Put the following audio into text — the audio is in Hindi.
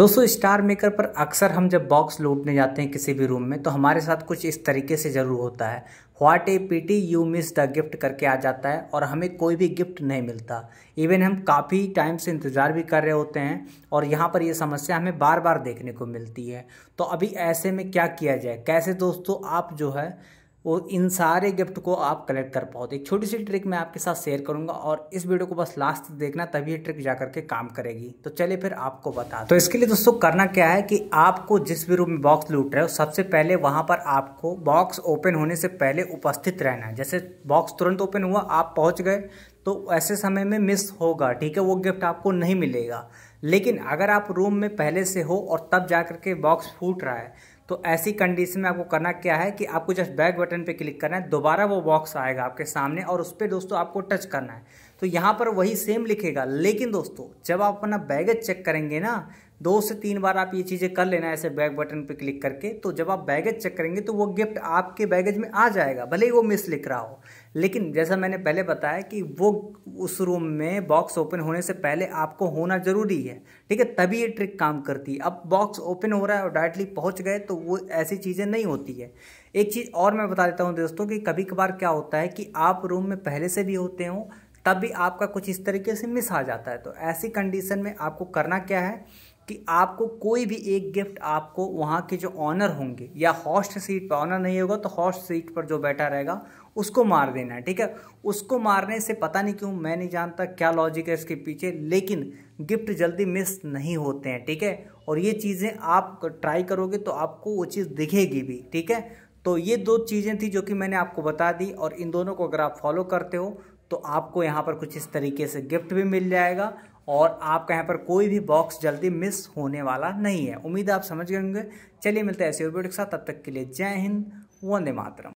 दोस्तों स्टार मेकर पर अक्सर हम जब बॉक्स लूटने जाते हैं किसी भी रूम में तो हमारे साथ कुछ इस तरीके से ज़रूर होता है what a pity you miss the gift करके आ जाता है और हमें कोई भी गिफ्ट नहीं मिलता इवन हम काफ़ी टाइम से इंतज़ार भी कर रहे होते हैं और यहाँ पर यह समस्या हमें बार बार देखने को मिलती है तो अभी ऐसे में क्या किया जाए कैसे दोस्तों आप जो है वो इन सारे गिफ्ट को आप कलेक्ट कर पाओ तो एक छोटी सी ट्रिक मैं आपके साथ शेयर करूंगा और इस वीडियो को बस लास्ट तक देखना तभी ये ट्रिक जा करके काम करेगी तो चलिए फिर आपको बता तो इसके लिए दोस्तों करना क्या है कि आपको जिस भी रूम में बॉक्स लूट रहे हो सबसे पहले वहां पर आपको बॉक्स ओपन होने से पहले उपस्थित रहना है जैसे बॉक्स तुरंत ओपन हुआ आप पहुँच गए तो ऐसे समय में मिस होगा ठीक है वो गिफ्ट आपको नहीं मिलेगा लेकिन अगर आप रूम में पहले से हो और तब जा के बॉक्स फूट रहा है तो ऐसी कंडीशन में आपको करना क्या है कि आपको जस्ट बैक बटन पे क्लिक करना है दोबारा वो बॉक्स आएगा आपके सामने और उस पर दोस्तों आपको टच करना है तो यहाँ पर वही सेम लिखेगा लेकिन दोस्तों जब आप अपना बैगेज चेक करेंगे ना दो से तीन बार आप ये चीज़ें कर लेना ऐसे बैग बटन पे क्लिक करके तो जब आप बैगेज चेक करेंगे तो वो गिफ्ट आपके बैगेज में आ जाएगा भले ही वो मिस लिख रहा हो लेकिन जैसा मैंने पहले बताया कि वो उस रूम में बॉक्स ओपन होने से पहले आपको होना ज़रूरी है ठीक है तभी ये ट्रिक काम करती है अब बॉक्स ओपन हो रहा है और डायरेक्टली पहुँच गए तो वो ऐसी चीज़ें नहीं होती है एक चीज़ और मैं बता देता हूँ दोस्तों कि कभी कभार क्या होता है कि आप रूम में पहले से भी होते हों तब भी आपका कुछ इस तरीके से मिस आ जाता है तो ऐसी कंडीशन में आपको करना क्या है कि आपको कोई भी एक गिफ्ट आपको वहाँ के जो ऑनर होंगे या हॉस्ट सीट पर ऑनर नहीं होगा तो हॉस्ट सीट पर जो बैठा रहेगा उसको मार देना है ठीक है उसको मारने से पता नहीं क्यों मैं नहीं जानता क्या लॉजिक है इसके पीछे लेकिन गिफ्ट जल्दी मिस नहीं होते हैं ठीक है और ये चीज़ें आप ट्राई करोगे तो आपको वो चीज़ दिखेगी भी ठीक है तो ये दो चीज़ें थी जो कि मैंने आपको बता दी और इन दोनों को अगर आप फॉलो करते हो तो आपको यहाँ पर कुछ इस तरीके से गिफ्ट भी मिल जाएगा और आपका यहाँ पर कोई भी बॉक्स जल्दी मिस होने वाला नहीं है उम्मीद आप समझ गए होंगे चलिए मिलते हैं ऐसे वीडियो के साथ तब तक के लिए जय हिंद वंदे मातरम